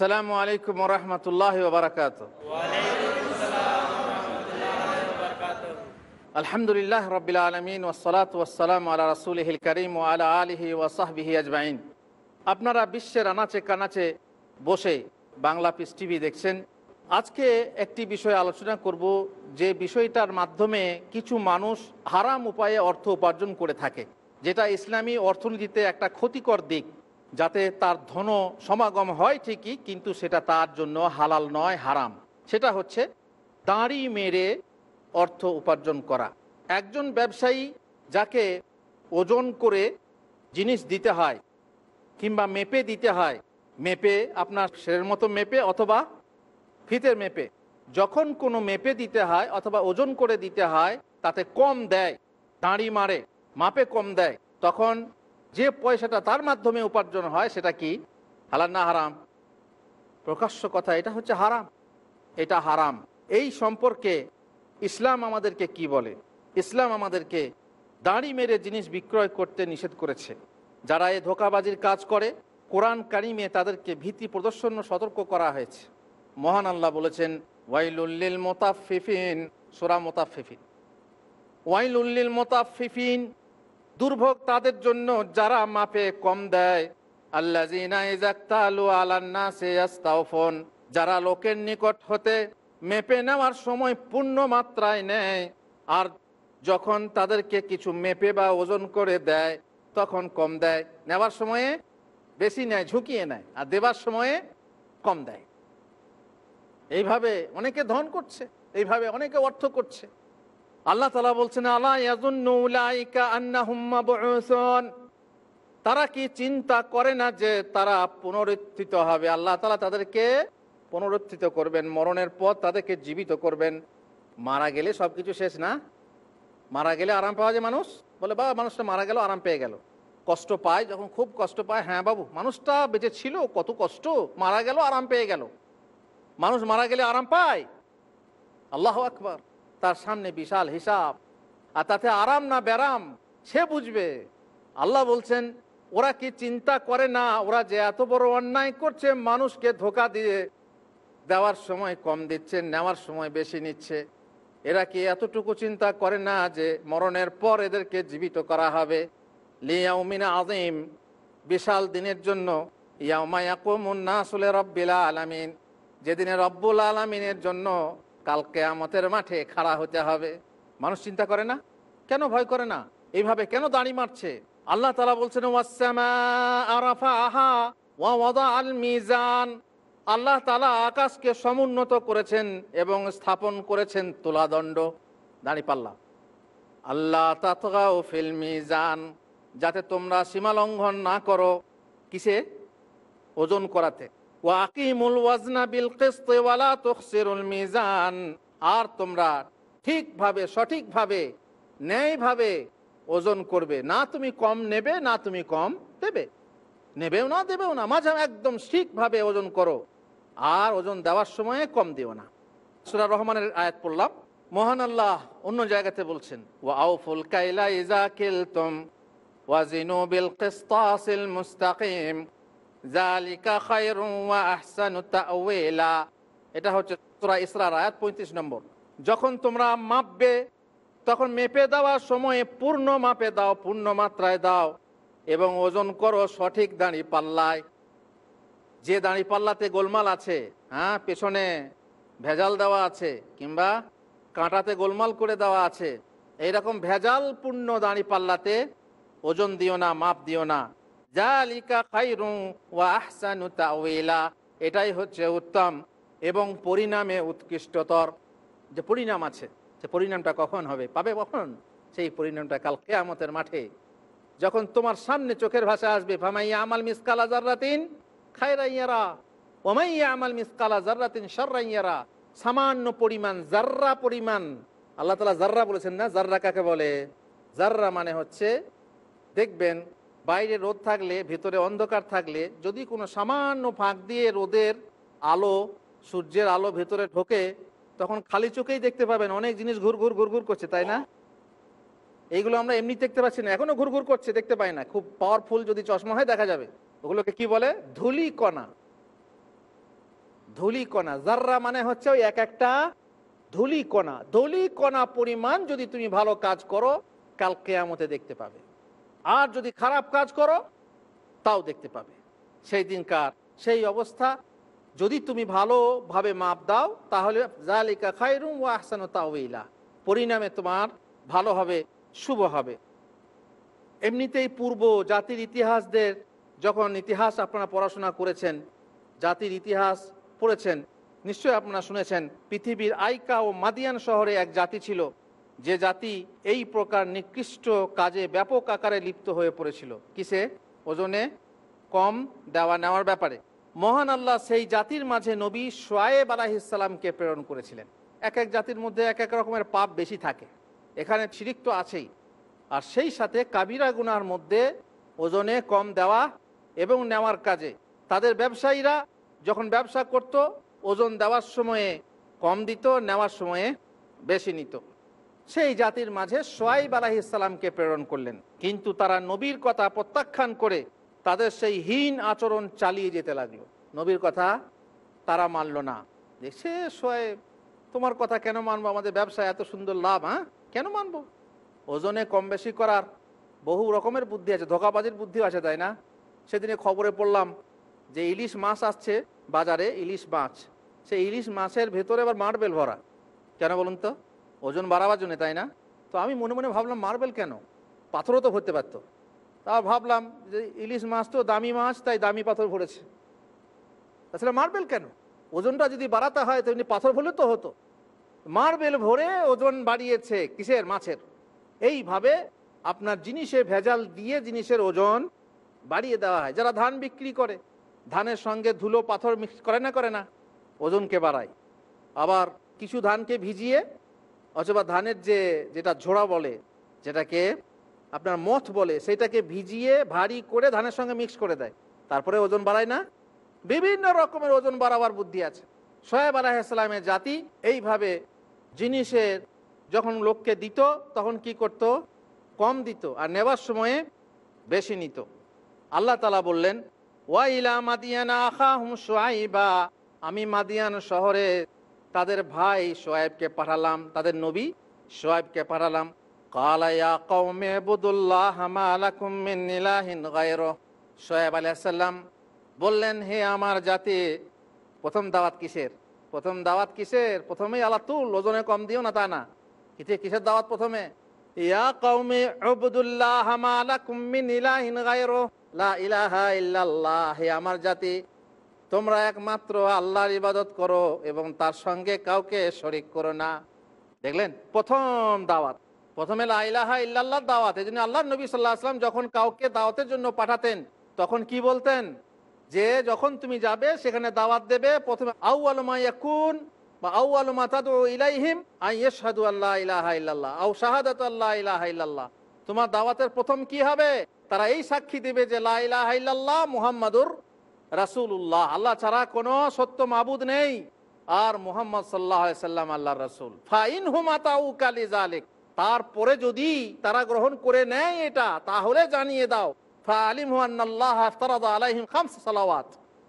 আসসালামু আলাইকুম রহমতুল্লাহ বারাকাত আলহামদুলিল্লাহ রবিল আলমিন ওসলাত ওসালাম আল্লাহ রসুলহিল করিম ও আল্লাহ আলহি ওয়াসাহবিহি আজমাইন আপনারা বিশ্বের আনাচে কানাচে বসে বাংলা পিস টিভি দেখছেন আজকে একটি বিষয় আলোচনা করব যে বিষয়টার মাধ্যমে কিছু মানুষ হারাম উপায়ে অর্থ উপার্জন করে থাকে যেটা ইসলামী অর্থনীতিতে একটা ক্ষতিকর দিক যাতে তার ধন সমাগম হয় ঠিকই কিন্তু সেটা তার জন্য হালাল নয় হারাম সেটা হচ্ছে দাঁড়ি মেরে অর্থ উপার্জন করা একজন ব্যবসায়ী যাকে ওজন করে জিনিস দিতে হয় কিংবা মেপে দিতে হয় মেপে আপনার সেরের মতো মেপে অথবা ফিতের মেপে যখন কোনো মেপে দিতে হয় অথবা ওজন করে দিতে হয় তাতে কম দেয় দাঁড়ি মারে মাপে কম দেয় তখন যে পয়সাটা তার মাধ্যমে উপার্জন হয় সেটা কি হালাল না হারাম প্রকাশ্য কথা এটা হচ্ছে হারাম এটা হারাম এই সম্পর্কে ইসলাম আমাদেরকে কি বলে ইসলাম আমাদেরকে দাঁড়ি মেরে জিনিস বিক্রয় করতে নিষেধ করেছে যারা এ ধোকাবাজির কাজ করে কোরআন কারিমে তাদেরকে ভীতি প্রদর্শন সতর্ক করা হয়েছে মহান আল্লাহ বলেছেন ওয়াইলুল্লিল মোতাফিফিন সোরা মোতাফিফিন ওয়াইলুল্লিল মোতাফিফিন দুর্ভোগ তাদের জন্য যারা মাপে কম দেয় আল্লা জিনাইজাক্তালু আলান্নাসে আস্তাউফোন যারা লোকের নিকট হতে মেপে নেওয়ার সময় পূর্ণ মাত্রায় নেয় আর যখন তাদেরকে কিছু মেপে বা ওজন করে দেয় তখন কম দেয় নেওয়ার সময়ে বেশি নেয় ঝুঁকিয়ে নেয় আর দেবার সময়ে কম দেয় এইভাবে অনেকে ধন করছে এইভাবে অনেকে অর্থ করছে আল্লাহ তালা বলছেন আল্লাহ তারা কি চিন্তা করে না যে তারা পুনরুত্থিত হবে আল্লাহ তালা তাদেরকে পুনরুত্থিত করবেন মরণের পর তাদেরকে জীবিত করবেন মারা গেলে সব কিছু শেষ না মারা গেলে আরাম পাওয়া যায় মানুষ বলে বা মানুষটা মারা গেল আরাম পেয়ে গেল কষ্ট পায় যখন খুব কষ্ট পায় হ্যাঁ বাবু মানুষটা বেঁচে ছিল কত কষ্ট মারা গেল আরাম পেয়ে গেল মানুষ মারা গেলে আরাম পায় আল্লাহ আকবার তার সামনে বিশাল হিসাব আর তাতে আরাম না ব্যারাম সে বুঝবে আল্লাহ বলছেন ওরা কি চিন্তা করে না ওরা যে এত বড় অন্যায় করছে মানুষকে ধোকা দিয়ে দেওয়ার সময় কম দিচ্ছে নেওয়ার সময় বেশি নিচ্ছে এরা কি এতটুকু চিন্তা করে না যে মরণের পর এদেরকে জীবিত করা হবে লিয়াউমিনা আজিম বিশাল দিনের জন্য ইয়াউমায়াকুমুন্নাসুল রব্বিলা আলামিন যেদিনে রব্বুল আলমিনের জন্য কালকে আমাদের মাঠে খাড়া হতে হবে মানুষ চিন্তা করে না কেন ভয় করে না এইভাবে কেন দাঁড়ি মারছে আল্লাহ তালা বলছেন মিজান আল্লাহ তালা আকাশকে সমুন্নত করেছেন এবং স্থাপন করেছেন তুলাদণ্ড দাঁড়িপাল্লা আল্লাহ তাতগাও ও ফিল মিজান যাতে তোমরা সীমালঙ্ঘন না করো কিসে ওজন করাতে আর ওয়াজনা বিল ভাবে সঠিক ভাবে আর তোমরা ঠিকভাবে সঠিকভাবে ন্যায়ভাবে ওজন করবে না তুমি কম নেবে না তুমি কম দেবে নেবেও না দেবেও না মাঝে একদম ঠিকভাবে ওজন করো আর ওজন দেওয়ার সময়ে কম দিও না সুরা রহমানের আয়াত পড়লাম মহান আল্লাহ অন্য জায়গাতে বলছেন ওয়া ওয়াজিনু বিল জালিকা খায়রুয়া আহসানু তাওয়েলা এটা হচ্ছে তোরা ইসরার আয়াত পঁয়ত্রিশ নম্বর যখন তোমরা মাপবে তখন মেপে দেওয়ার সময়ে পূর্ণ মাপে দাও পূর্ণ মাত্রায় দাও এবং ওজন করো সঠিক দাঁড়ি পাল্লায় যে দাঁড়ি পাল্লাতে গোলমাল আছে হ্যাঁ পেছনে ভেজাল দেওয়া আছে কিংবা কাঁটাতে গোলমাল করে দেওয়া আছে এইরকম ভেজাল পূর্ণ দাঁড়ি পাল্লাতে ওজন দিও না মাপ দিও না জালিকা খাইরু ওয়া আহসানু তাওয়িলা এটাই হচ্ছে উত্তম এবং পরিণামে উৎকৃষ্টতর যে পরিণাম আছে সে পরিণামটা কখন হবে পাবে কখন সেই পরিণামটা কাল কেয়ামতের মাঠে যখন তোমার সামনে চোখের ভাষা আসবে ফামাইয়া আমাল মিসকালা জার্রাতিন খায়রাইয়ারা ওমাইয়া আমাল মিসকালা জার্রাতিন সর্রাইয়ারা সামান্য পরিমাণ জাররা পরিমাণ আল্লাহ তালা জাররা বলেছেন না জাররা কাকে বলে জাররা মানে হচ্ছে দেখবেন বাইরে রোদ থাকলে ভেতরে অন্ধকার থাকলে যদি কোনো সামান্য ফাঁক দিয়ে রোদের আলো সূর্যের আলো ভেতরে ঢোকে তখন খালি চোখেই দেখতে পাবেন অনেক জিনিস ঘুর ঘুর ঘুর ঘুর করছে তাই না এইগুলো আমরা এমনি দেখতে পাচ্ছি না এখনো ঘুরঘুর করছে দেখতে পাই না খুব পাওয়ারফুল যদি চশমা হয় দেখা যাবে ওগুলোকে কি বলে ধুলি কণা ধুলি কণা জাররা মানে হচ্ছে ওই এক একটা ধুলি কণা ধুলি কণা পরিমাণ যদি তুমি ভালো কাজ করো কালকে আমতে দেখতে পাবে আর যদি খারাপ কাজ করো তাও দেখতে পাবে সেই দিনকার সেই অবস্থা যদি তুমি ভালোভাবে মাপ দাও তাহলে জালিকা খায়রুম ও আহসান তাওইলা পরিণামে তোমার ভালো হবে শুভ হবে এমনিতেই পূর্ব জাতির ইতিহাসদের যখন ইতিহাস আপনারা পড়াশোনা করেছেন জাতির ইতিহাস পড়েছেন নিশ্চয়ই আপনারা শুনেছেন পৃথিবীর আইকা ও মাদিয়ান শহরে এক জাতি ছিল যে জাতি এই প্রকার নিকৃষ্ট কাজে ব্যাপক আকারে লিপ্ত হয়ে পড়েছিল কিসে ওজনে কম দেওয়া নেওয়ার ব্যাপারে মহান আল্লাহ সেই জাতির মাঝে নবী সোয়েব আলাহিসাল্লামকে প্রেরণ করেছিলেন এক এক জাতির মধ্যে এক এক রকমের পাপ বেশি থাকে এখানে শিরিক তো আছেই আর সেই সাথে কাবিরা গুনার মধ্যে ওজনে কম দেওয়া এবং নেওয়ার কাজে তাদের ব্যবসায়ীরা যখন ব্যবসা করত ওজন দেওয়ার সময়ে কম দিত নেওয়ার সময়ে বেশি নিত সেই জাতির মাঝে সোয়াইব আলাহিসাল্লামকে প্রেরণ করলেন কিন্তু তারা নবীর কথা প্রত্যাখ্যান করে তাদের সেই হীন আচরণ চালিয়ে যেতে লাগলো নবীর কথা তারা মানল না সে সোয়েব তোমার কথা কেন মানবো আমাদের ব্যবসায় এত সুন্দর লাভ হ্যাঁ কেন মানবো ওজনে কম বেশি করার বহু রকমের বুদ্ধি আছে ধোকাবাজির বুদ্ধিও আছে তাই না সেদিনে খবরে পড়লাম যে ইলিশ মাছ আসছে বাজারে ইলিশ মাছ সেই ইলিশ মাছের ভেতরে আবার মার্বেল ভরা কেন বলুন তো ওজন বাড়াবার জন্য তাই না তো আমি মনে মনে ভাবলাম মার্বেল কেন পাথরও তো ভরতে পারতো তা ভাবলাম যে ইলিশ মাছ তো দামি মাছ তাই দামি পাথর ভরেছে তাছাড়া মার্বেল কেন ওজনটা যদি বাড়াতে হয় তেমনি পাথর ভরলে তো হতো মার্বেল ভরে ওজন বাড়িয়েছে কিসের মাছের এইভাবে আপনার জিনিসে ভেজাল দিয়ে জিনিসের ওজন বাড়িয়ে দেওয়া হয় যারা ধান বিক্রি করে ধানের সঙ্গে ধুলো পাথর মিক্স করে না করে না ওজনকে বাড়ায় আবার কিছু ধানকে ভিজিয়ে অথবা ধানের যে যেটা ঝোড়া বলে যেটাকে আপনার মথ বলে সেটাকে ভিজিয়ে ভারী করে ধানের সঙ্গে মিক্স করে দেয় তারপরে ওজন বাড়ায় না বিভিন্ন রকমের ওজন বাড়াবার বুদ্ধি আছে সোহেব আলাহিসাল্লামের জাতি এইভাবে জিনিসের যখন লোককে দিত তখন কি করত কম দিত আর নেবার সময়ে বেশি নিত আল্লাহ তালা বললেন ওয়াইলা মাদিয়ানা আখা হুম বা আমি মাদিয়ান শহরে তাদের ভাই সোয়েবকে পাঠালাম তাদের নবী সোয়েবকে পাঠালাম কালায়া কৌমে বুদুল্লাহ সোয়েব আলাইসাল্লাম বললেন হে আমার জাতি প্রথম দাওয়াত কিসের প্রথম দাওয়াত কিসের প্রথমেই আল্লাহ তুল ওজনে কম দিও না তা না কিসে কিসের দাওয়াত প্রথমে ইয়া কৌমে আবুদুল্লাহ আমার জাতি তোমরা একমাত্র আল্লাহর ইবাদত করো এবং তার সঙ্গে কাউকে শরিক করো না দেখলেন প্রথম দাওয়াত প্রথমে লাইলাহা ইল্লাহ দাওয়াত এই জন্য আল্লাহ নবী সাল্লাহ আসলাম যখন কাউকে দাওয়াতের জন্য পাঠাতেন তখন কি বলতেন যে যখন তুমি যাবে সেখানে দাওয়াত দেবে প্রথমে আউ আলমা কুন বা আউ আলমা তাদু ইলাইহিম আই ইয়েশাদু আল্লাহ ইলাহা ইল্লাল্লাহ আউ শাহাদাত আল্লাহ ইলাহা ইল্লাল্লাহ তোমার দাওয়াতের প্রথম কি হবে তারা এই সাক্ষী দেবে যে লাহ ইল্লাল্লাহ মুহাম্মাদুর উল্লাহ আল্লাহ ছাড়া কোনো সত্য মাবুদ নেই আর মোহাম্মদ সাল্লাহ সাল্লাম আল্লাহ রাসুল ফাইন হুমাতাউ জালেক তারপরে যদি তারা গ্রহণ করে নেয় এটা তাহলে জানিয়ে দাও খামস সালাওয়াত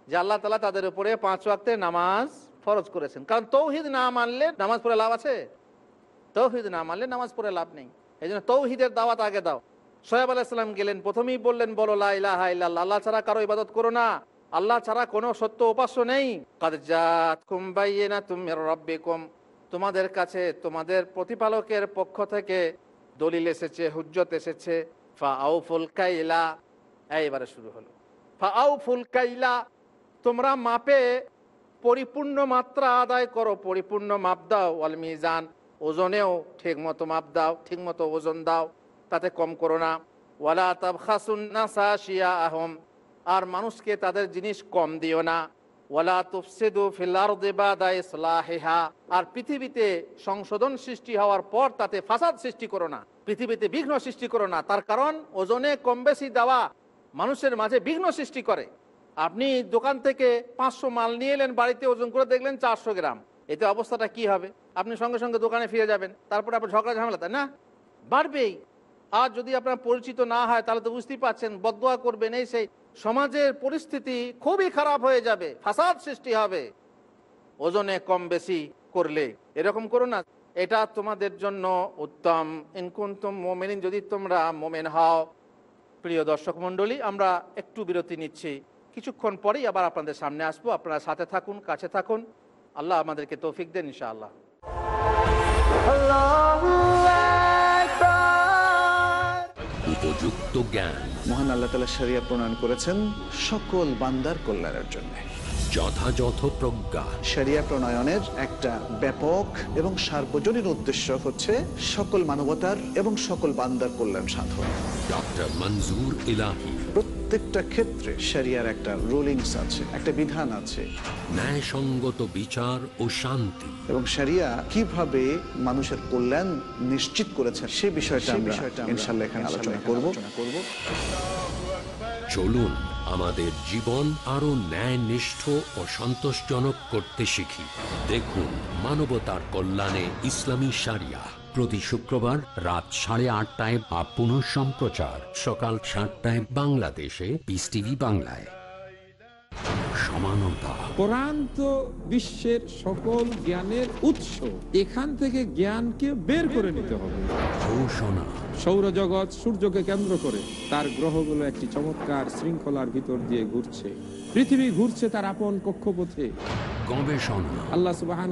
যে আল্লাহ তালা তাদের পাঁচ নামাজ ফরজ করেছেন কারণ তৌহিদ না মানলে নামাজ পড়ে লাভ আছে তৌহিদ না মানলে নামাজ পড়ে লাভ নেই এই জন্য তৌহিদের দাওয়াত আগে দাও আলাইসাল্লাম গেলেন প্রথমেই বললেন বলো আল্লাহ ছাড়া কারো ইবাদত করো না আল্লাহ ছাড়া কোনো সত্য উপাস্য নেই রব্বিকুম তোমাদের কাছে তোমাদের প্রতিপালকের পক্ষ থেকে দলিল এসেছে হুজ্জত এসেছে ফা আউ ফুলকাইলা এইবারে শুরু হলো ফা আউ ফুলকাইলা তোমরা মাপে পরিপূর্ণ মাত্রা আদায় করো পরিপূর্ণ মাপ দাও আল মিজান ওজনেও ঠিকমতো মাপ দাও ঠিকমতো ওজন দাও তাতে কম করো না ওয়ালা তাব খাসুন না সাহম আর মানুষকে তাদের জিনিস কম দিও না ফিল্লার দেবা আর পৃথিবীতে সংশোধন সৃষ্টি হওয়ার পর তাতে ফাসাদ সৃষ্টি করো না পৃথিবীতে বিঘ্ন সৃষ্টি করো না তার কারণ ওজনে কম বেশি দেওয়া মানুষের মাঝে বিঘ্ন সৃষ্টি করে আপনি দোকান থেকে পাঁচশো মাল নিয়ে এলেন বাড়িতে ওজন করে দেখলেন চারশো গ্রাম এতে অবস্থাটা কি হবে আপনি সঙ্গে সঙ্গে দোকানে ফিরে যাবেন তারপরে আপনার ঝগড়া ঝামেলা তাই না বাড়বেই আর যদি আপনার পরিচিত না হয় তাহলে তো বুঝতেই পারছেন বদোয়া করবেন এই সেই সমাজের পরিস্থিতি খুবই খারাপ হয়ে যাবে ফাসাদ সৃষ্টি হবে ওজনে কম বেশি করলে এরকম করো না এটা তোমাদের জন্য উত্তম ইনকুন্তম মোমেন যদি তোমরা মোমেন হও প্রিয় দর্শক মন্ডলী আমরা একটু বিরতি নিচ্ছি কিছুক্ষণ পরেই আবার আপনাদের সামনে আসবো আপনারা সাথে থাকুন কাছে থাকুন আল্লাহ আমাদেরকে তৌফিক দেন ইনশাআল্লাহ আল্লাহ উপযুক্ত জ্ঞান মহান আল্লাহ তালা সারিয়া প্রণয়ন করেছেন সকল বান্দার কল্যাণের জন্য যথাযথ প্রজ্ঞা সেরিয়া প্রণয়নের একটা ব্যাপক এবং সার্বজনীন উদ্দেশ্য হচ্ছে সকল মানবতার এবং সকল বান্দার কল্যাণ সাধন ডক্টর মঞ্জুর ইলাহি প্রত্যেকটা ক্ষেত্রে শরিয়ার একটা রুলিংস আছে একটা বিধান আছে ন্যায় সঙ্গত বিচার ও শান্তি এবং শরিয়া কিভাবে মানুষের কল্যাণ নিশ্চিত করেছে সে বিষয়টা আমরা ইনশাল্লাহ এখানে আলোচনা করব চলুন আমাদের জীবন আরো ন্যায়নিষ্ঠ ও সন্তোষজনক করতে শিখি দেখুন মানবতার কল্যাণে ইসলামী সারিয়া প্রতি শুক্রবার রাত সাড়ে আটটায় বা পুনঃ সম্প্রচার সকাল সাতটায় বাংলাদেশে পিস টিভি বাংলায় সমানতা কোরআন বিশ্বের সকল জ্ঞানের উৎস এখান থেকে জ্ঞানকে বের করে নিতে হবে ঘোষণা সৌরজগৎ সূর্যকে কেন্দ্র করে তার গ্রহগুলো একটি চমৎকার শৃঙ্খলার ভিতর দিয়ে ঘুরছে পৃথিবী ঘুরছে তার আপন কক্ষপথে গবেষণা আল্লাহ সুবাহান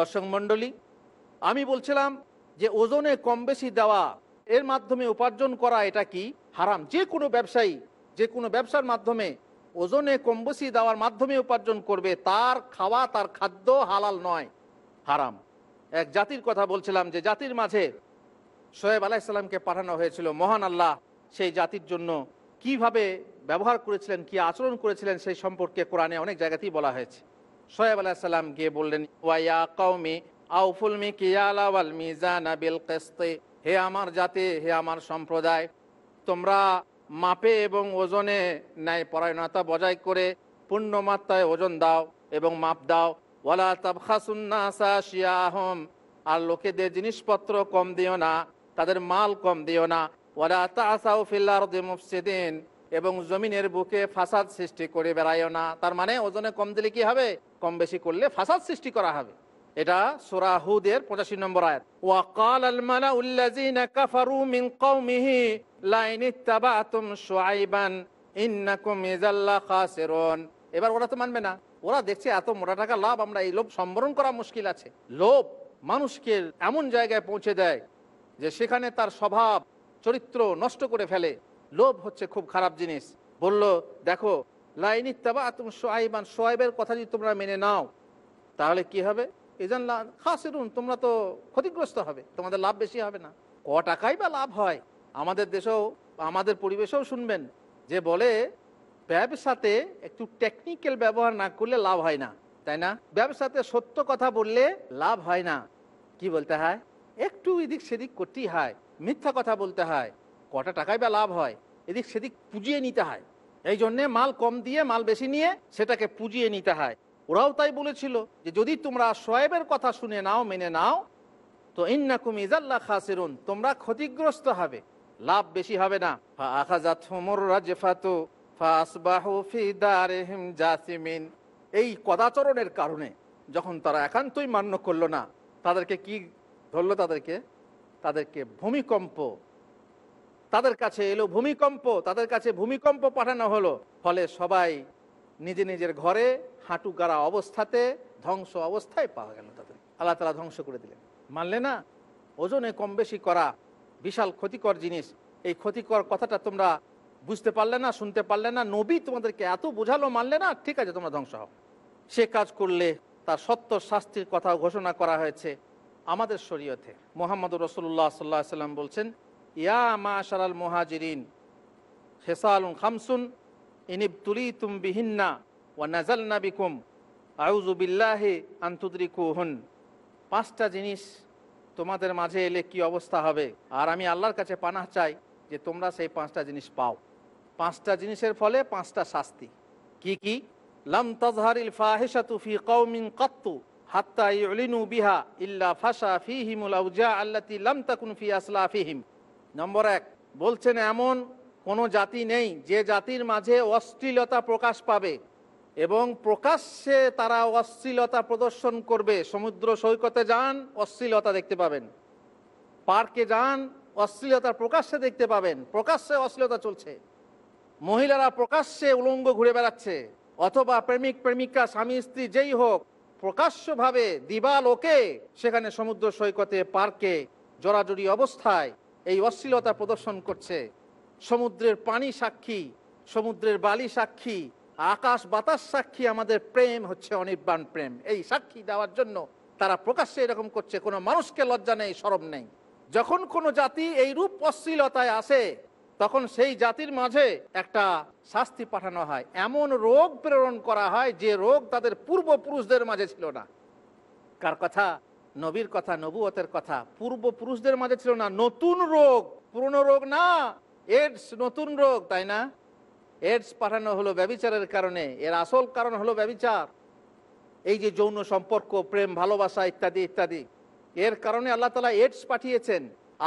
দর্শক মন্ডলী আমি বলছিলাম যে ওজনে কম বেশি দেওয়া এর মাধ্যমে উপার্জন করা এটা কি হারাম যে কোনো ব্যবসায়ী যে কোনো ব্যবসার মাধ্যমে ওজনে কম বেশি দেওয়ার মাধ্যমে উপার্জন করবে তার খাওয়া তার খাদ্য হালাল নয় হারাম এক জাতির কথা বলছিলাম যে জাতির মাঝে সোহেব আলাইসাল্লামকে পাঠানো হয়েছিল মহান আল্লাহ সেই জাতির জন্য কিভাবে ব্যবহার করেছিলেন কি আচরণ করেছিলেন সেই সম্পর্কে কোরআনে অনেক জায়গাতেই বলা হয়েছে সোহেব আলাহ সাল্লাম গিয়ে বললেন ওয়াইয়া কৌমি আউফুল মি কিয়ালা ওয়াল মিজানা কেস্তে হে আমার জাতি হে আমার সম্প্রদায় তোমরা মাপে এবং ওজনে ন্যায় পরায়ণতা বজায় করে পূর্ণ মাত্রায় ওজন দাও এবং মাপ দাও ওয়ালা তাবখাসুন্নাসা শিয়াহম আর লোকেদের জিনিসপত্র কম দিও না তাদের মাল কম দিও না ওয়ালা তাসাউ ফিল্লারদি মুফসিদিন এবং জমিনের বুকে ফাসাদ সৃষ্টি করে বেড়াইও না তার মানে ওজনে কম দিলে কি হবে কম বেশি করলে ফাসাদ সৃষ্টি করা হবে এটা সোরাহুদের পঁচাশি নম্বর আয়াত ওয়াকাল আলমালা উল্লাজিনা কাফারু মিন কওমিহি লাইনি তাবাতুম শুআইবান ইন্নাকুম ইজাল্লা এবার ওরা তো মানবে না ওরা দেখছে এত মোটা টাকা লাভ আমরা এই লোভ সম্বরণ করা মুশকিল আছে লোভ মানুষকে এমন জায়গায় পৌঁছে দেয় যে সেখানে তার স্বভাব চরিত্র নষ্ট করে ফেলে লোভ হচ্ছে খুব খারাপ জিনিস বলল দেখো লাইনি তাবা তুমি সোয়াইবান সোয়াইবের কথা যদি তোমরা মেনে নাও তাহলে কি হবে এজন খাসেরুন তোমরা তো ক্ষতিগ্রস্ত হবে তোমাদের লাভ বেশি হবে না ক টাকাই বা লাভ হয় আমাদের দেশেও আমাদের পরিবেশেও শুনবেন যে বলে ব্যবসাতে একটু টেকনিক্যাল ব্যবহার না করলে লাভ হয় না তাই না ব্যবসাতে সত্য কথা বললে লাভ হয় না কি বলতে হয় একটু এদিক সেদিক করতেই হয় মিথ্যা কথা বলতে হয় কটা টাকাই বা লাভ হয় এদিক সেদিক পুজিয়ে নিতে হয় এই জন্যে মাল কম দিয়ে মাল বেশি নিয়ে সেটাকে পুজিয়ে নিতে হয় ওরাও তাই বলেছিল যে যদি তোমরা সোয়েবের কথা শুনে নাও মেনে নাও তো ইন্নাকুম ইজাল্লা খাসিরুন তোমরা ক্ষতিগ্রস্ত হবে লাভ বেশি হবে না এই কদাচরণের কারণে যখন তারা একান্তই মান্য করল না তাদেরকে কি ধরল তাদেরকে তাদেরকে ভূমিকম্প তাদের কাছে এলো ভূমিকম্প তাদের কাছে ভূমিকম্প পাঠানো হলো ফলে সবাই নিজে নিজের ঘরে হাঁটু গাড়া অবস্থাতে ধ্বংস অবস্থায় পাওয়া গেল তাদের আল্লাহ তালা ধ্বংস করে দিলেন মানলে না ওজনে কম বেশি করা বিশাল ক্ষতিকর জিনিস এই ক্ষতিকর কথাটা তোমরা বুঝতে পারলে না শুনতে পারলে না নবী তোমাদেরকে এত বোঝালো মানলে না ঠিক আছে তোমরা ধ্বংস হও সে কাজ করলে তার সত্য শাস্তির কথা ঘোষণা করা হয়েছে আমাদের শরীয়তে মোহাম্মদ রসুল্লাহ সাল্লাহ সাল্লাম বলছেন ইয়া মা খামসুন ইনিব পাঁচটা জিনিস তোমাদের মাঝে এলে কি অবস্থা হবে আর আমি আল্লাহর কাছে পানাহ চাই যে তোমরা সেই পাঁচটা জিনিস পাও পাঁচটা জিনিসের ফলে পাঁচটা শাস্তি কি কি লম তাজহারিল কাত্তু হাত্তা ইউলিনু বিহা ইল্লা ফাশা ফিহিমুল আউজা আল্লাতি লাম তাকুন ফি আসলাফিহিম নম্বর এক বলছেন এমন কোনো জাতি নেই যে জাতির মাঝে অশ্লীলতা প্রকাশ পাবে এবং প্রকাশ্যে তারা অশ্লীলতা প্রদর্শন করবে সমুদ্র সৈকতে যান অশ্লীলতা দেখতে পাবেন পার্কে যান অশ্লীলতা প্রকাশ্যে দেখতে পাবেন প্রকাশ্যে অশ্লীলতা চলছে মহিলারা প্রকাশ্যে উলঙ্গ ঘুরে বেড়াচ্ছে অথবা প্রেমিক প্রেমিকা স্বামী স্ত্রী যেই হোক প্রকাশ্যভাবে লোকে সেখানে সমুদ্র সৈকতে পার্কে জড়াজড়ি অবস্থায় এই অশ্লীলতা প্রদর্শন করছে সমুদ্রের পানি সাক্ষী সমুদ্রের বালি সাক্ষী আকাশ বাতাস সাক্ষী আমাদের প্রেম হচ্ছে অনির্বাণ প্রেম এই সাক্ষী দেওয়ার জন্য তারা প্রকাশ্যে এরকম করছে কোনো মানুষকে লজ্জা নেই সরম নেই যখন কোনো জাতি এই রূপ অশ্লীলতায় আসে তখন সেই জাতির মাঝে একটা শাস্তি পাঠানো হয় এমন রোগ প্রেরণ করা হয় যে রোগ তাদের পূর্বপুরুষদের মাঝে ছিল না কার কথা নবীর কথা নবুয়তের কথা পূর্বপুরুষদের মাঝে ছিল না নতুন রোগ পুরনো রোগ না এডস নতুন রোগ তাই না এডস পাঠানো হলো ব্যবিচারের কারণে এর আসল কারণ হলো ব্যবিচার এই যে যৌন সম্পর্ক প্রেম ভালোবাসা ইত্যাদি ইত্যাদি এর কারণে আল্লাহ তালা এডস পাঠিয়েছেন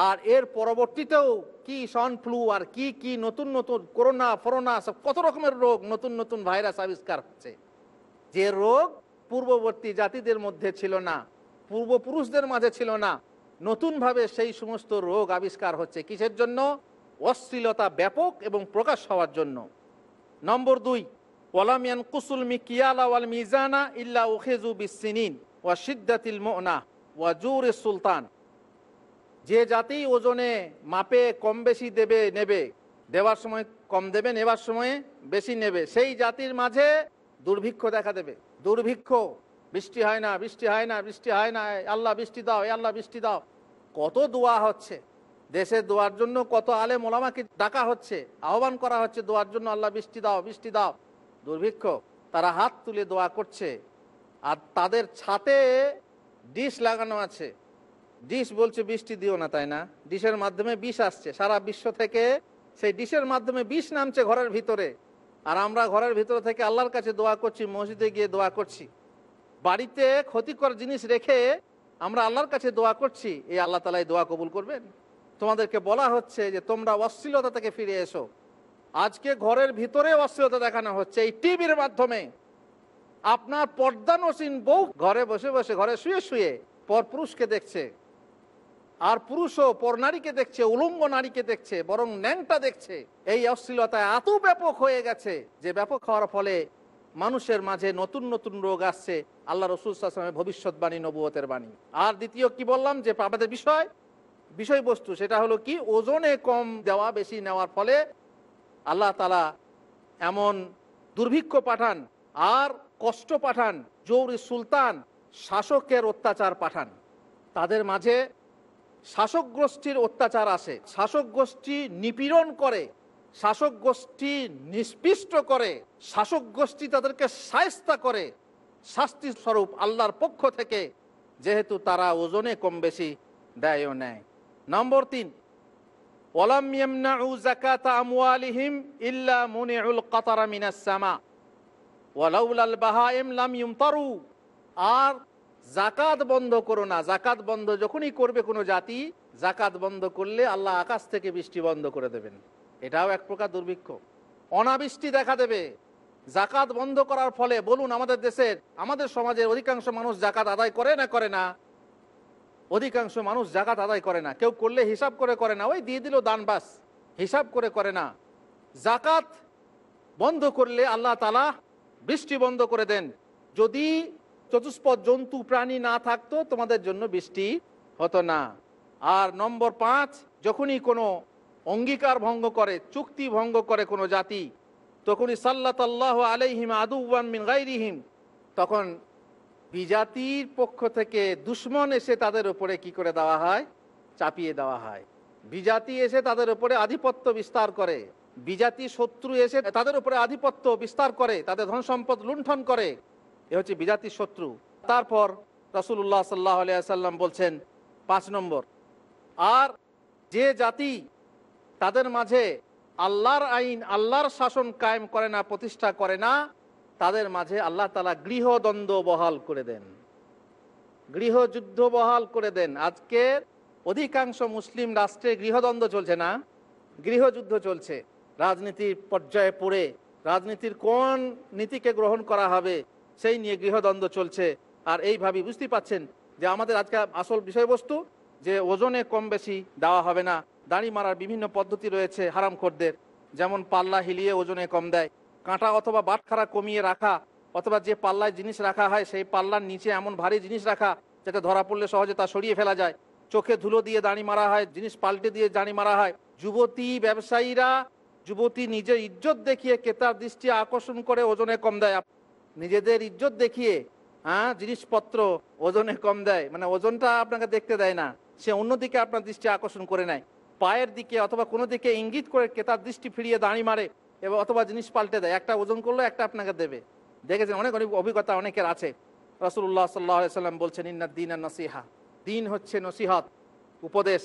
আর এর পরবর্তীতেও কি সন ফ্লু আর কি কি নতুন নতুন করোনা ফরোনা সব কত রকমের রোগ নতুন নতুন ভাইরাস আবিষ্কার হচ্ছে যে রোগ পূর্ববর্তী জাতিদের মধ্যে ছিল না পূর্বপুরুষদের মাঝে ছিল না নতুনভাবে সেই সমস্ত রোগ আবিষ্কার হচ্ছে কিসের জন্য অশ্লীলতা ব্যাপক এবং প্রকাশ হওয়ার জন্য নম্বর দুই পলামিয়ান কুসুল মি কিয়ালা ওয়াল মিজানা ইল্লা উখেজু বিসিনিন ওয়া সিদ্দাতিল মোনা ওয়া জুর সুলতান যে জাতি ওজনে মাপে কম বেশি দেবে নেবে দেওয়ার সময় কম দেবে নেবার সময়ে বেশি নেবে সেই জাতির মাঝে দুর্ভিক্ষ দেখা দেবে দুর্ভিক্ষ বৃষ্টি হয় না বৃষ্টি হয় না বৃষ্টি হয় না আল্লাহ বৃষ্টি দাও আল্লাহ বৃষ্টি দাও কত দোয়া হচ্ছে দেশে দোয়ার জন্য কত আলে মোলামাকে ডাকা হচ্ছে আহ্বান করা হচ্ছে দোয়ার জন্য আল্লাহ বৃষ্টি দাও বৃষ্টি দাও দুর্ভিক্ষ তারা হাত তুলে দোয়া করছে আর তাদের ছাতে ডিশ লাগানো আছে ডিশ বলছে বৃষ্টি দিও না তাই না ডিশের মাধ্যমে বিষ আসছে সারা বিশ্ব থেকে সেই ডিশের মাধ্যমে বিষ নামছে ঘরের ভিতরে আর আমরা ঘরের ভিতরে থেকে আল্লাহর কাছে দোয়া করছি মসজিদে গিয়ে দোয়া করছি বাড়িতে ক্ষতিকর জিনিস রেখে আমরা আল্লাহর কাছে দোয়া করছি এই আল্লাহ তালাই দোয়া কবুল করবেন তোমাদেরকে বলা হচ্ছে যে তোমরা অশ্লীলতা থেকে ফিরে এসো আজকে ঘরের ভিতরে অশ্লীলতা দেখানো হচ্ছে এই টিভির মাধ্যমে আপনার পর্দা বউ ঘরে বসে বসে ঘরে শুয়ে শুয়ে পর পুরুষকে দেখছে আর পুরুষও পর নারীকে দেখছে উলঙ্গ নারীকে দেখছে বরং ন্যাংটা দেখছে এই অশ্লীলতায় এত ব্যাপক হয়ে গেছে যে ব্যাপক হওয়ার ফলে মানুষের মাঝে নতুন নতুন রোগ আসছে আল্লাহ রসুল আসলামের ভবিষ্যৎবাণী নবুয়তের বাণী আর দ্বিতীয় কি বললাম যে আমাদের বিষয় বিষয়বস্তু সেটা হলো কি ওজনে কম দেওয়া বেশি নেওয়ার ফলে আল্লাহ তালা এমন দুর্ভিক্ষ পাঠান আর কষ্ট পাঠান জৌরি সুলতান শাসকের অত্যাচার পাঠান তাদের মাঝে শাসক গোষ্ঠীর অত্যাচার আসে শাসক গোষ্ঠী নিপীড়ন করে শাসক গোষ্ঠী নিষ্পিষ্ট করে শাসক গোষ্ঠী তাদেরকে সায়স্তা করে শাস্তি স্বরূপ আল্লাহর পক্ষ থেকে যেহেতু তারা ওজনে কম বেশি দেয় নেয় নম্বর তিন আর জাকাত বন্ধ না জাকাত বন্ধ যখনই করবে কোনো জাতি জাকাত বন্ধ করলে আল্লাহ আকাশ থেকে বৃষ্টি বন্ধ করে দেবেন এটাও এক প্রকার দুর্ভিক্ষ অনাবৃষ্টি দেখা দেবে জাকাত বন্ধ করার ফলে বলুন আমাদের দেশের আমাদের সমাজের অধিকাংশ মানুষ জাকাত আদায় করে না করে না অধিকাংশ মানুষ জাকাত আদায় করে না কেউ করলে হিসাব করে করে না ওই দিয়ে দিল দান বাস হিসাব করে করে না জাকাত বন্ধ করলে আল্লাহ তালা বৃষ্টি বন্ধ করে দেন যদি চতুষ্পদ জন্তু প্রাণী না থাকতো তোমাদের জন্য বৃষ্টি হতো না আর নম্বর পাঁচ যখনই কোনো অঙ্গীকার ভঙ্গ করে চুক্তি ভঙ্গ করে কোনো জাতি তখনই সাল্লাতাল্লাহ আলাইহিম আদুবান মিন তখন বিজাতির পক্ষ থেকে দুশ্মন এসে তাদের উপরে কি করে দেওয়া হয় চাপিয়ে দেওয়া হয় বিজাতি এসে তাদের উপরে আধিপত্য বিস্তার করে বিজাতি শত্রু এসে তাদের উপরে আধিপত্য বিস্তার করে তাদের ধন সম্পদ লুণ্ঠন করে এ হচ্ছে বিজাতি শত্রু তারপর রাসুল্লাহ সাল্লাহ আলিয়া সাল্লাম বলছেন পাঁচ নম্বর আর যে জাতি তাদের মাঝে আল্লাহর আইন আল্লাহর শাসন কায়েম করে না প্রতিষ্ঠা করে না তাদের মাঝে আল্লাহ তালা গৃহদ্বন্দ্ব বহাল করে দেন গৃহযুদ্ধ বহাল করে দেন আজকে অধিকাংশ মুসলিম রাষ্ট্রে গৃহদ্বন্দ্ব চলছে না গৃহযুদ্ধ চলছে রাজনীতির পর্যায়ে পড়ে রাজনীতির কোন নীতিকে গ্রহণ করা হবে সেই নিয়ে গৃহদ্বন্দ্ব চলছে আর এইভাবে বুঝতে পাচ্ছেন যে আমাদের আজকে আসল বিষয়বস্তু যে ওজনে কম বেশি দেওয়া হবে না দাড়ি মারার বিভিন্ন পদ্ধতি রয়েছে হারামখোরদের যেমন পাল্লা হিলিয়ে ওজনে কম দেয় কাঁটা অথবা বাটখারা কমিয়ে রাখা অথবা যে পাল্লায় জিনিস রাখা হয় সেই পাল্লার নিচে এমন ভারী জিনিস রাখা যাতে ধরা পড়লে সহজে তা সরিয়ে ফেলা যায় চোখে ধুলো দিয়ে দাঁড়ি মারা হয় জিনিস পাল্টে দিয়ে দাঁড়ি মারা হয় যুবতী ব্যবসায়ীরা যুবতী নিজের ইজ্জত দেখিয়ে ক্রেতার দৃষ্টি আকর্ষণ করে ওজনে কম দেয় নিজেদের ইজ্জত দেখিয়ে হ্যাঁ জিনিসপত্র ওজনে কম দেয় মানে ওজনটা আপনাকে দেখতে দেয় না সে অন্যদিকে আপনার দৃষ্টি আকর্ষণ করে নেয় পায়ের দিকে অথবা কোনো দিকে ইঙ্গিত করে ক্রেতার দৃষ্টি ফিরিয়ে দাঁড়ি মারে এবং অথবা জিনিস পাল্টে দেয় একটা ওজন করলো একটা আপনাকে দেবে দেখেছেন অনেক অনেক অভিজ্ঞতা অনেকের আছে রসুল্লাহ সাল্লাহ বলছেন ইন্নার দিন আর নসিহা দিন হচ্ছে নসিহত উপদেশ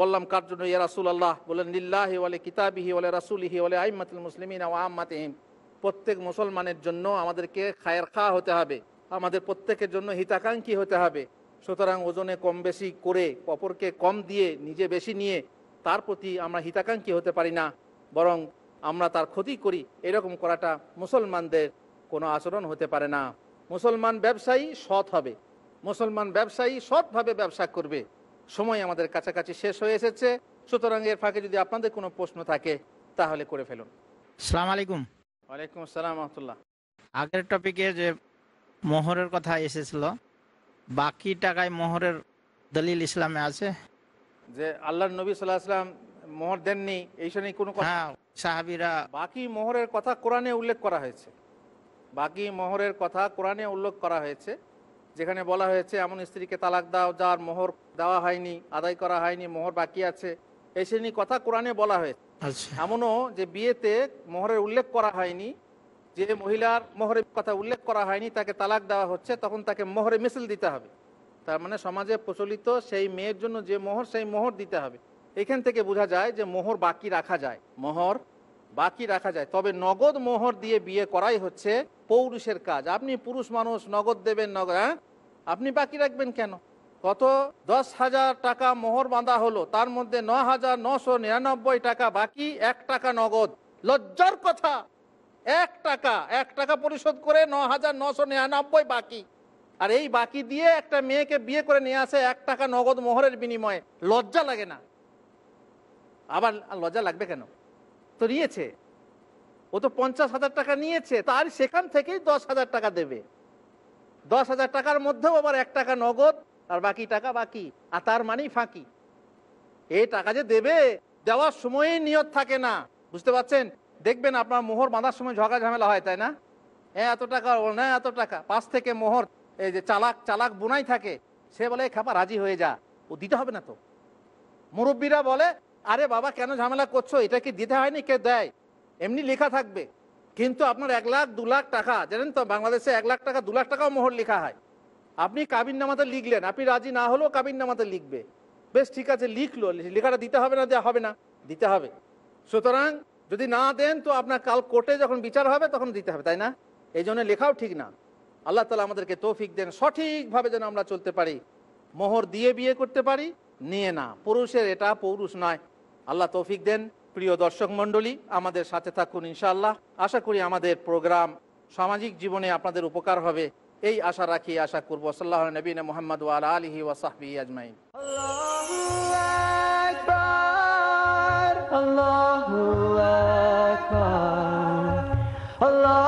বললাম কার জন্য ইয়া রাসুল আল্লাহ বললেন লিল্লাহি ওয়ালে কিতাবিহি ওয়ালে রাসুলিহি ওয়ালে আইমাতুল মুসলিমিন ও আহমাতিহিম প্রত্যেক মুসলমানের জন্য আমাদেরকে খায়ের খা হতে হবে আমাদের প্রত্যেকের জন্য হিতাকাঙ্ক্ষী হতে হবে সুতরাং ওজনে কম বেশি করে অপরকে কম দিয়ে নিজে বেশি নিয়ে তার প্রতি আমরা হিতাকাঙ্ক্ষী হতে পারি না বরং আমরা তার ক্ষতি করি এরকম করাটা মুসলমানদের কোনো আচরণ হতে পারে না মুসলমান ব্যবসায়ী সৎ হবে মুসলমান ব্যবসায়ী সৎভাবে ব্যবসা করবে সময় আমাদের কাছাকাছি শেষ হয়ে এসেছে সুতরাং এর ফাঁকে যদি আপনাদের কোনো প্রশ্ন থাকে তাহলে করে ফেলুন সালাম আলাইকুম ওয়ালাইকুম আসসালাম রহমতুল্লাহ আগের টপিকে যে মোহরের কথা এসেছিল বাকি টাকায় মোহরের দলিল ইসলামে আছে যে আল্লাহ নবী সাল্লাহ আসলাম মোহর দেননি এই শুনে কোনো কথা হ্যাঁ, সাহাবিরা বাকি মোহরের কথা কোরআনে উল্লেখ করা হয়েছে বাকি মোহরের কথা কোরআনে উল্লেখ করা হয়েছে যেখানে বলা হয়েছে এমন স্ত্রীকে তালাক দাও যার মোহর দেওয়া হয়নি আদায় করা হয়নি মোহর বাকি আছে এই শ্রেণী কথা কোরআনে বলা হয়েছে আচ্ছা। এমনও যে বিয়েতে মোহরের উল্লেখ করা হয়নি যে মহিলার মোহরের কথা উল্লেখ করা হয়নি তাকে তালাক দেওয়া হচ্ছে তখন তাকে মোহরে মিছিল দিতে হবে তার মানে সমাজে প্রচলিত সেই মেয়ের জন্য যে মোহর সেই মোহর দিতে হবে এখান থেকে বোঝা যায় যে মোহর বাকি রাখা যায় মোহর বাকি রাখা যায় তবে নগদ মোহর দিয়ে বিয়ে করাই হচ্ছে পৌরুষের কাজ আপনি পুরুষ মানুষ নগদ দেবেন নগদ হ্যাঁ? আপনি বাকি রাখবেন কেন কত দশ হাজার টাকা মোহর বাঁধা হলো তার মধ্যে ন হাজার নশো নিরানব্বই টাকা বাকি এক টাকা নগদ লজ্জার কথা এক টাকা এক টাকা পরিশোধ করে ন হাজার নশো নিরানব্বই বাকি আর এই বাকি দিয়ে একটা মেয়েকে বিয়ে করে নিয়ে আসে এক টাকা নগদ মোহরের বিনিময়ে লজ্জা লাগে না আবার লজ্জা লাগবে কেন তো নিয়েছে ও তো পঞ্চাশ হাজার টাকা নিয়েছে তার সেখান থেকেই দশ হাজার টাকা দেবে দশ হাজার টাকার মধ্যেও আবার এক টাকা নগদ আর বাকি টাকা বাকি আর তার মানেই ফাঁকি এই টাকা যে দেবে দেওয়ার সময়ই নিয়ত থাকে না বুঝতে পারছেন দেখবেন আপনার মোহর বাঁধার সময় ঝগড়া ঝামেলা হয় তাই না হ্যাঁ এত টাকা না এত টাকা পাঁচ থেকে মোহর এই যে চালাক চালাক বোনাই থাকে সে বলে খাপা রাজি হয়ে যা ও দিতে হবে না তো মুরব্বীরা বলে আরে বাবা কেন ঝামেলা করছো এটা কি দিতে হয়নি কে দেয় এমনি লেখা থাকবে কিন্তু আপনার এক লাখ দু লাখ টাকা জানেন তো বাংলাদেশে এক লাখ টাকা দু লাখ টাকাও মোহর লেখা হয় আপনি কাবিন নামাতে লিখলেন আপনি রাজি না হলেও কাবিন নামাতে লিখবে বেশ ঠিক আছে লিখলো লেখাটা দিতে হবে না দেওয়া হবে না দিতে হবে সুতরাং যদি না দেন তো আপনার কাল কোর্টে যখন বিচার হবে তখন দিতে হবে তাই না এই জন্য লেখাও ঠিক না আল্লাহ তালা আমাদেরকে তৌফিক দেন সঠিকভাবে যেন আমরা চলতে পারি মোহর দিয়ে বিয়ে করতে পারি নিয়ে না পুরুষের এটা পৌরুষ নয় আল্লাহ তৌফিক দেন প্রিয় দর্শক মণ্ডলী আমাদের সাথে থাকুন ইনশাআল্লাহ আশা করি আমাদের প্রোগ্রাম সামাজিক জীবনে আপনাদের উপকার হবে এই আশা রাখি আশা করব সাল্লাহ নবীন মোহাম্মদ ওয়াল আলহি ওয়াসাহি আজমাইন Allah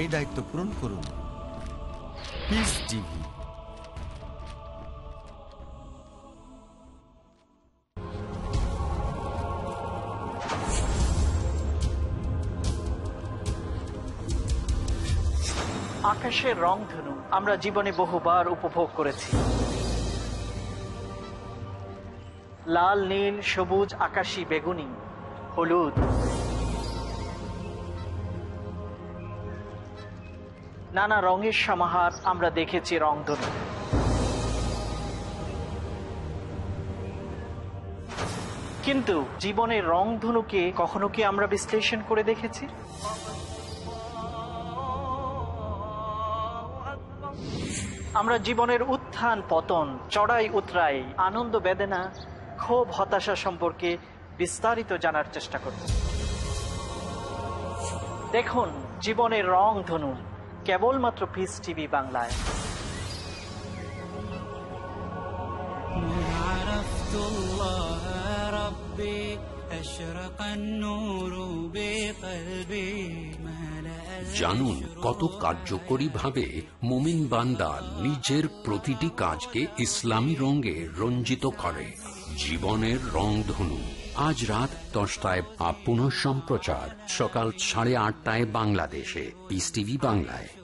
এই দায়িত্ব পূরণ করুন আকাশের রং ধনু আমরা জীবনে বহুবার উপভোগ করেছি লাল নীল সবুজ আকাশি বেগুনি হলুদ নানা রঙের সমাহার আমরা দেখেছি রংধনু কিন্তু জীবনের রংধনুকে কখনো কি আমরা বিশ্লেষণ করে দেখেছি আমরা জীবনের উত্থান পতন চড়াই উতরাই আনন্দ বেদনা ক্ষোভ হতাশা সম্পর্কে বিস্তারিত জানার চেষ্টা করব দেখুন জীবনের রং ধনু কেবলমাত্র পিস টিভি বাংলায় জানুন কত কার্যকরী ভাবে মোমিন বান্দা নিজের প্রতিটি কাজকে ইসলামী রঙে রঞ্জিত করে জীবনের রংধনু আজ রাত দশটায় আপ সম্প্রচার সকাল সাড়ে আটটায় বাংলাদেশে পিস টিভি বাংলায়